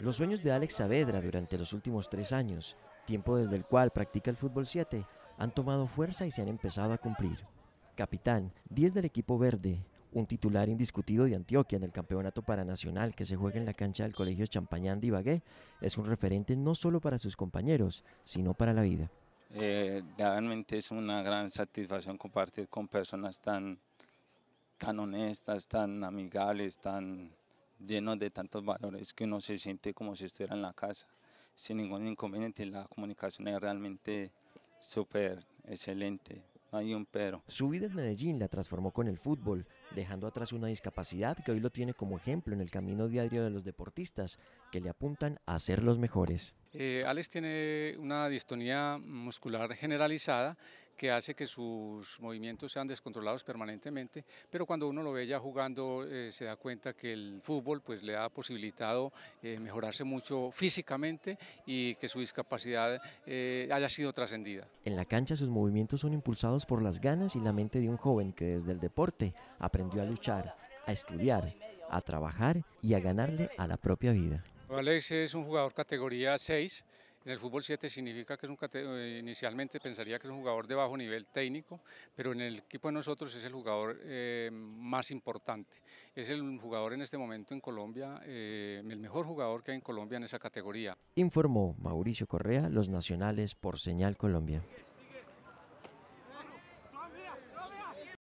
Los sueños de Alex Saavedra durante los últimos tres años, tiempo desde el cual practica el fútbol 7, han tomado fuerza y se han empezado a cumplir. Capitán, 10 del equipo verde, un titular indiscutido de Antioquia en el Campeonato Paranacional que se juega en la cancha del Colegio Champañán de Ibagué, es un referente no solo para sus compañeros, sino para la vida. Eh, realmente es una gran satisfacción compartir con personas tan, tan honestas, tan amigables, tan llenos de tantos valores que uno se siente como si estuviera en la casa, sin ningún inconveniente. La comunicación es realmente súper excelente, no hay un pero. Su vida en Medellín la transformó con el fútbol, dejando atrás una discapacidad que hoy lo tiene como ejemplo en el camino diario de los deportistas, que le apuntan a ser los mejores. Eh, Alex tiene una distonía muscular generalizada que hace que sus movimientos sean descontrolados permanentemente, pero cuando uno lo ve ya jugando eh, se da cuenta que el fútbol pues le ha posibilitado eh, mejorarse mucho físicamente y que su discapacidad eh, haya sido trascendida. En la cancha sus movimientos son impulsados por las ganas y la mente de un joven que desde el deporte aprendió a luchar, a estudiar, a trabajar y a ganarle a la propia vida. Alex es un jugador categoría 6, en el fútbol 7 significa que es un eh, inicialmente pensaría que es un jugador de bajo nivel técnico, pero en el equipo de nosotros es el jugador eh, más importante. Es el jugador en este momento en Colombia, eh, el mejor jugador que hay en Colombia en esa categoría. Informó Mauricio Correa, los nacionales por Señal Colombia.